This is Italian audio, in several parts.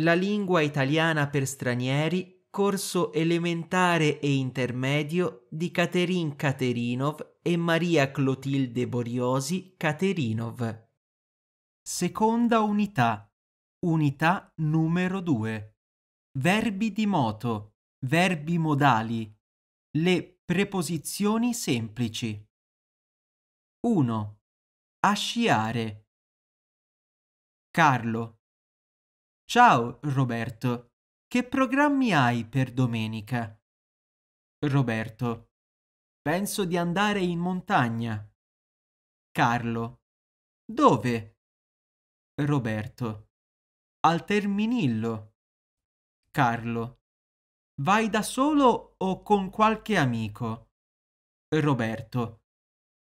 La lingua italiana per stranieri, corso elementare e intermedio di Caterin Caterinov e Maria Clotilde Boriosi Caterinov. Seconda unità. Unità numero 2. Verbi di moto. Verbi modali. Le preposizioni semplici. 1. A sciare. Carlo. Ciao Roberto, che programmi hai per domenica? Roberto, penso di andare in montagna. Carlo, dove? Roberto, al Terminillo. Carlo, vai da solo o con qualche amico? Roberto,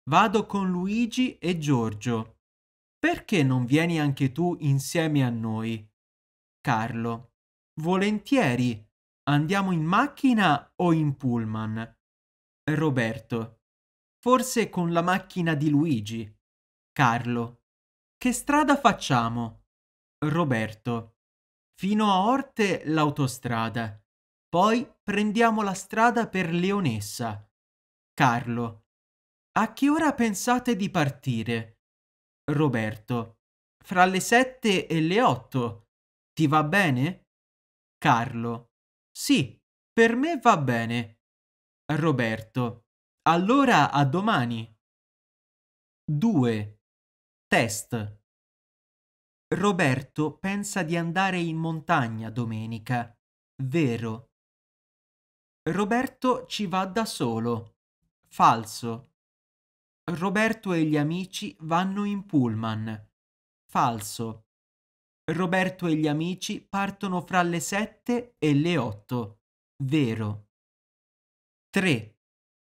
vado con Luigi e Giorgio. Perché non vieni anche tu insieme a noi? Carlo. Volentieri. Andiamo in macchina o in pullman? Roberto. Forse con la macchina di Luigi. Carlo. Che strada facciamo? Roberto. Fino a Orte l'autostrada. Poi prendiamo la strada per Leonessa. Carlo. A che ora pensate di partire? Roberto. Fra le sette e le otto. Ti va bene? Carlo. Sì, per me va bene. Roberto. Allora a domani. 2. Test. Roberto pensa di andare in montagna domenica. Vero. Roberto ci va da solo. Falso. Roberto e gli amici vanno in pullman. Falso. Roberto e gli amici partono fra le sette e le otto. Vero. 3.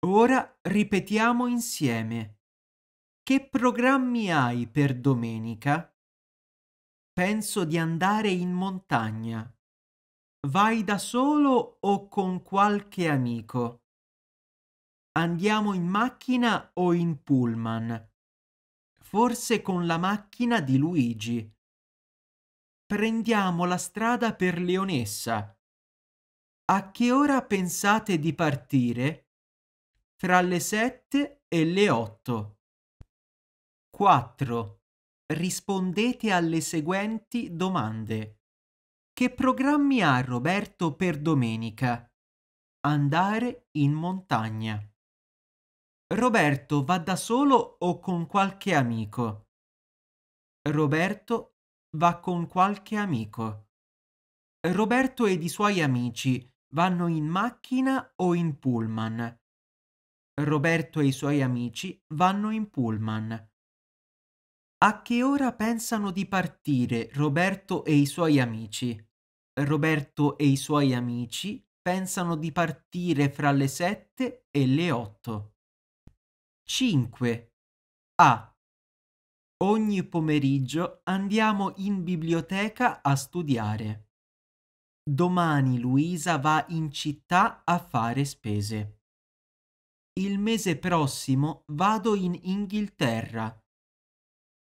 Ora ripetiamo insieme. Che programmi hai per domenica? Penso di andare in montagna. Vai da solo o con qualche amico? Andiamo in macchina o in pullman? Forse con la macchina di Luigi prendiamo la strada per Leonessa. A che ora pensate di partire? Fra le sette e le otto. 4. Rispondete alle seguenti domande. Che programmi ha Roberto per domenica? Andare in montagna. Roberto va da solo o con qualche amico? Roberto va con qualche amico. Roberto ed i suoi amici vanno in macchina o in pullman. Roberto e i suoi amici vanno in pullman. A che ora pensano di partire Roberto e i suoi amici? Roberto e i suoi amici pensano di partire fra le sette e le otto. 5. A. Ogni pomeriggio andiamo in biblioteca a studiare. Domani Luisa va in città a fare spese. Il mese prossimo vado in Inghilterra.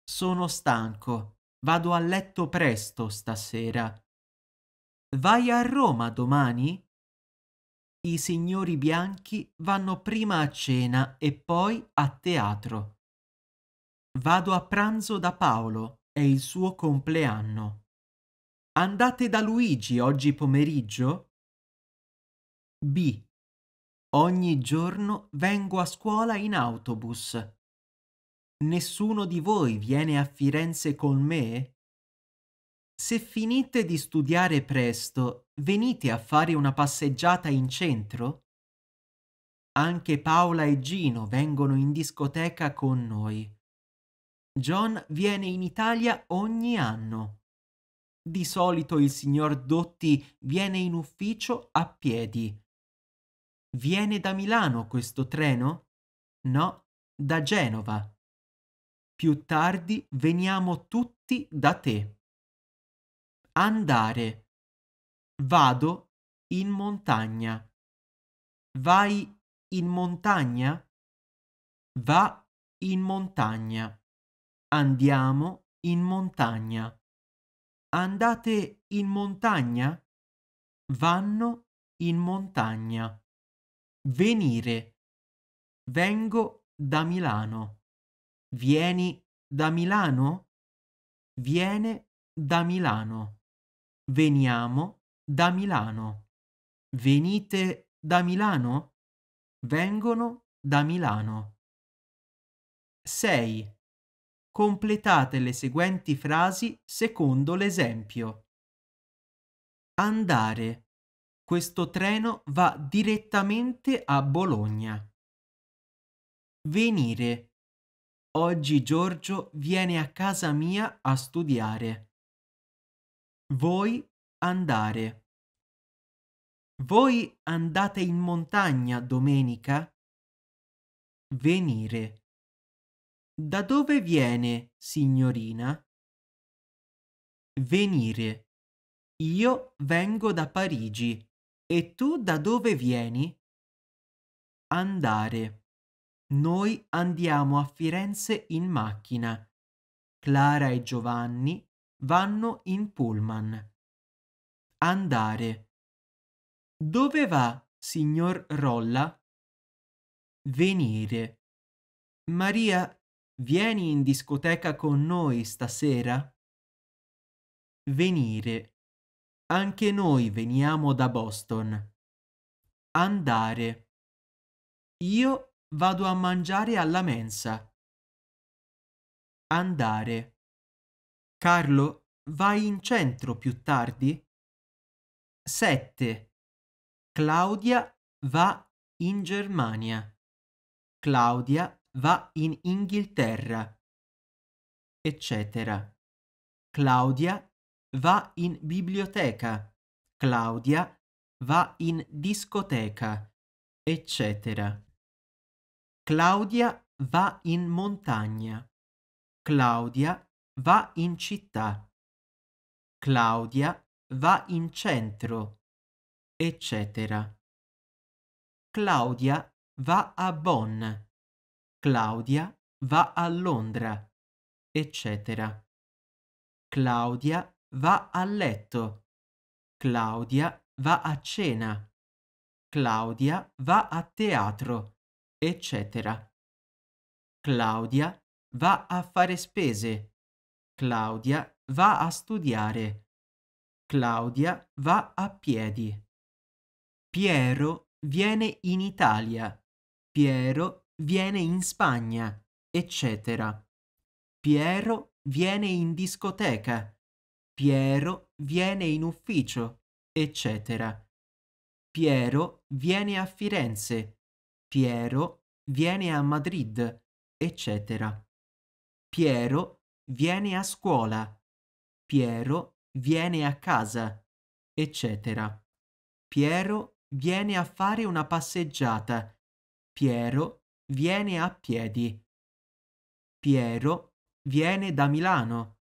Sono stanco. Vado a letto presto stasera. Vai a Roma domani? I signori bianchi vanno prima a cena e poi a teatro. Vado a pranzo da Paolo, è il suo compleanno. Andate da Luigi oggi pomeriggio? B. Ogni giorno vengo a scuola in autobus. Nessuno di voi viene a Firenze con me? Se finite di studiare presto, venite a fare una passeggiata in centro? Anche Paola e Gino vengono in discoteca con noi. John viene in Italia ogni anno. Di solito il signor Dotti viene in ufficio a piedi. Viene da Milano questo treno? No, da Genova. Più tardi veniamo tutti da te. Andare. Vado in montagna. Vai in montagna? Va in montagna. Andiamo in montagna. Andate in montagna? Vanno in montagna. Venire. Vengo da Milano. Vieni da Milano? Viene da Milano. Veniamo da Milano. Venite da Milano? Vengono da Milano. 6 completate le seguenti frasi secondo l'esempio. Andare. Questo treno va direttamente a Bologna. Venire. Oggi Giorgio viene a casa mia a studiare. Voi andare. Voi andate in montagna domenica? Venire. Da dove viene, signorina? Venire. Io vengo da Parigi. E tu da dove vieni? Andare. Noi andiamo a Firenze in macchina. Clara e Giovanni vanno in pullman. Andare. Dove va, signor Rolla? Venire. Maria Vieni in discoteca con noi stasera? Venire. Anche noi veniamo da Boston. Andare. Io vado a mangiare alla mensa. Andare. Carlo, vai in centro più tardi? 7. Claudia va in Germania. Claudia va in Inghilterra, eccetera. Claudia va in biblioteca, Claudia va in discoteca, eccetera. Claudia va in montagna, Claudia va in città, Claudia va in centro, eccetera. Claudia va a Bonn. Claudia va a Londra, eccetera. Claudia va a letto. Claudia va a cena. Claudia va a teatro, eccetera. Claudia va a fare spese. Claudia va a studiare. Claudia va a piedi. Piero viene in Italia. Piero viene in Spagna, eccetera. Piero viene in discoteca, Piero viene in ufficio, eccetera. Piero viene a Firenze, Piero viene a Madrid, eccetera. Piero viene a scuola, Piero viene a casa, eccetera. Piero viene a fare una passeggiata, Piero viene a piedi. Piero viene da Milano.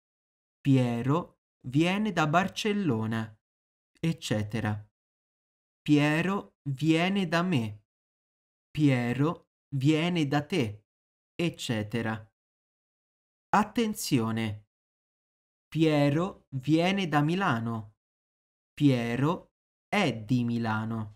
Piero viene da Barcellona, eccetera. Piero viene da me. Piero viene da te, eccetera. Attenzione. Piero viene da Milano. Piero è di Milano.